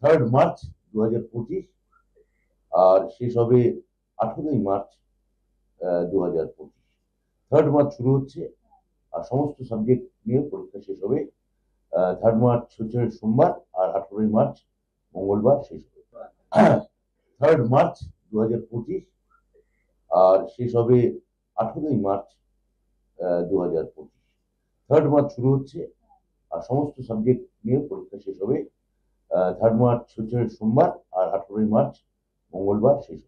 third March দু হাজার পঁচিশ আর শেষ হবে আঠেরোই মার্চ দু হাজার পঁচিশ থার্ড মার্চ শুরু হচ্ছে আর সমস্ত সাবজেক্ট নিয়ে পরীক্ষা শেষ হবে থার্ড মার্চ হচ্ছে সোমবার আর আঠেরোই মার্চ মঙ্গলবার শেষ হবে থার্ড মার্চ দু হাজার পঁচিশ আর শেষ হবে আঠেরোই মার্চ দু হাজার পঁচিশ থার্ড মার্চ শুরু হচ্ছে আর সমস্ত সাবজেক্ট নিয়ে পরীক্ষা শেষ হবে থার্ড মার্চ হচ্ছে সোমবার আর আঠেরোই মার্চ মঙ্গলবার শেষ